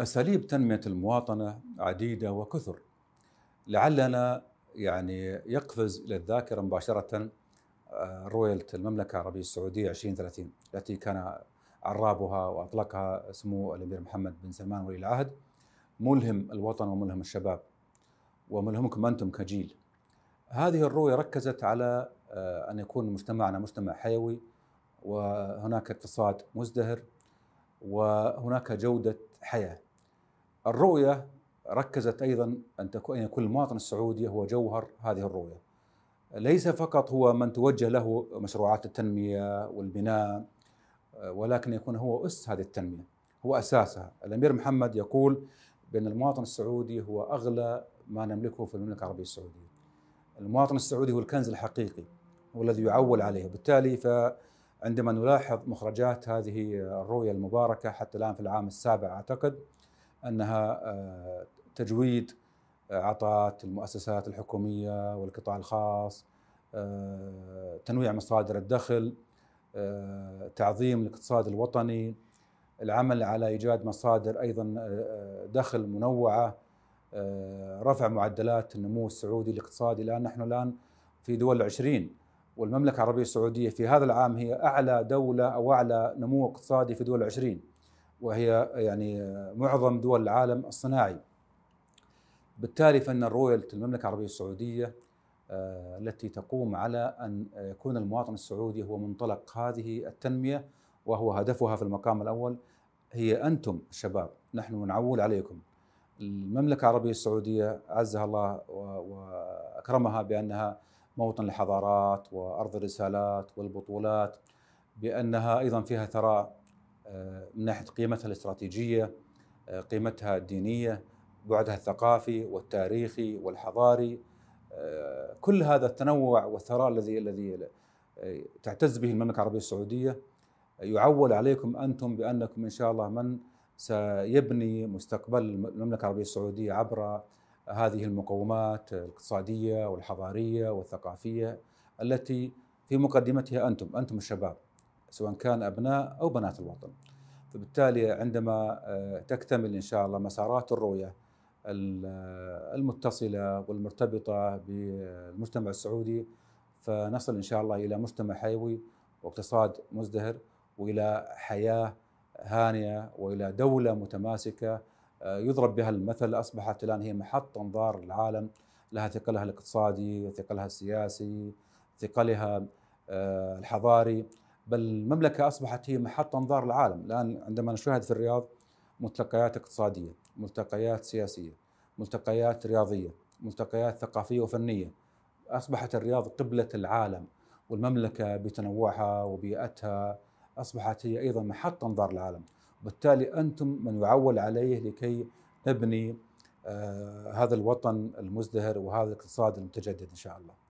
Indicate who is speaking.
Speaker 1: أساليب تنمية المواطنة عديدة وكثر لعلنا يعني يقفز إلى الذاكرة مباشرة رؤية آه، المملكة العربية السعودية 2030 التي كان عرابها وأطلقها سمو الأمير محمد بن سلمان ولي العهد ملهم الوطن وملهم الشباب وملهمكم أنتم كجيل هذه الرؤية ركزت على آه، أن يكون مجتمعنا مجتمع حيوي وهناك اقتصاد مزدهر وهناك جودة حياة الرؤية ركزت أيضا أن تكون يكون المواطن السعودي هو جوهر هذه الرؤية ليس فقط هو من توجه له مشروعات التنمية والبناء ولكن يكون هو أس هذه التنمية هو أساسها الأمير محمد يقول بأن المواطن السعودي هو أغلى ما نملكه في المملكة العربية السعودية المواطن السعودي هو الكنز الحقيقي هو الذي يعول عليه وبالتالي فعندما نلاحظ مخرجات هذه الرؤية المباركة حتى الآن في العام السابع أعتقد انها آه، تجويد آه، عطاءات المؤسسات الحكوميه والقطاع الخاص آه، تنويع مصادر الدخل تعظيم الاقتصاد الوطني العمل على ايجاد مصادر ايضا دخل منوعه رفع معدلات النمو السعودي الاقتصادي الان نحن الان في دول العشرين والمملكه العربيه السعوديه في هذا العام هي اعلى دوله او اعلى نمو اقتصادي في دول العشرين وهي يعني معظم دول العالم الصناعي بالتالي فان الرويالتي المملكه العربيه السعوديه آه، التي تقوم على ان يكون المواطن السعودي هو منطلق هذه التنميه وهو هدفها في المقام الاول هي انتم الشباب نحن نعول عليكم المملكه العربيه السعوديه عزها الله واكرمها بانها موطن الحضارات وارض الرسالات والبطولات بانها ايضا فيها ثراء من ناحيه قيمتها الاستراتيجيه آه، قيمتها الدينيه بعدها الثقافي والتاريخي والحضاري آه، كل هذا التنوع والثراء الذي الذي آه، تعتز به المملكه العربيه السعوديه يعول عليكم انتم بانكم ان شاء الله من سيبني مستقبل المملكه العربيه السعوديه عبر هذه المقومات الاقتصاديه والحضاريه والثقافيه التي في مقدمتها انتم انتم الشباب سواء كان أبناء أو بنات الوطن فبالتالي عندما آه، تكتمل إن شاء الله مسارات الرؤية آه، المتصلة والمرتبطة بالمجتمع السعودي فنصل إن شاء الله إلى مجتمع حيوي واقتصاد مزدهر وإلى حياة هانية وإلى دولة متماسكة آه، يضرب بها المثل أصبحت الآن هي محط انظار العالم لها ثقلها الاقتصادي وثقلها السياسي ثقلها الحضاري بل المملكة أصبحت هي محط أنظار العالم الآن عندما نشاهد في الرياض ملتقيات اقتصادية ملتقيات سياسية ملتقيات رياضية ملتقيات ثقافية وفنية أصبحت الرياض قبلة العالم والمملكة بتنوعها وبيئتها أصبحت هي أيضا محط أنظار العالم وبالتالي أنتم من يعول عليه لكي نبني آه هذا الوطن المزدهر وهذا الاقتصاد المتجدد إن شاء الله